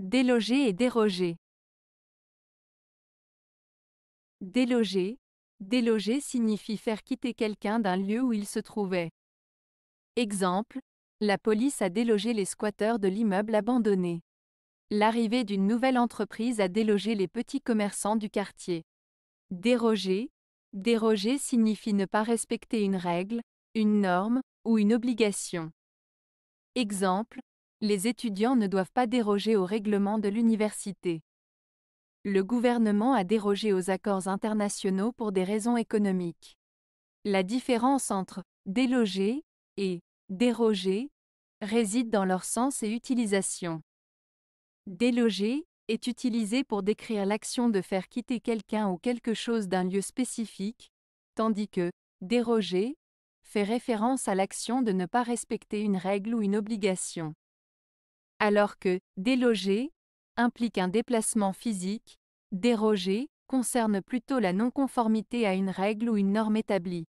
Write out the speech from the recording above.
Déloger et déroger. Déloger. Déloger signifie faire quitter quelqu'un d'un lieu où il se trouvait. Exemple, la police a délogé les squatteurs de l'immeuble abandonné. L'arrivée d'une nouvelle entreprise a délogé les petits commerçants du quartier. Déroger. Déroger signifie ne pas respecter une règle, une norme ou une obligation. Exemple, les étudiants ne doivent pas déroger aux règlements de l'université. Le gouvernement a dérogé aux accords internationaux pour des raisons économiques. La différence entre déloger et déroger réside dans leur sens et utilisation. Déloger est utilisé pour décrire l'action de faire quitter quelqu'un ou quelque chose d'un lieu spécifique, tandis que déroger fait référence à l'action de ne pas respecter une règle ou une obligation alors que déloger implique un déplacement physique, déroger concerne plutôt la non-conformité à une règle ou une norme établie.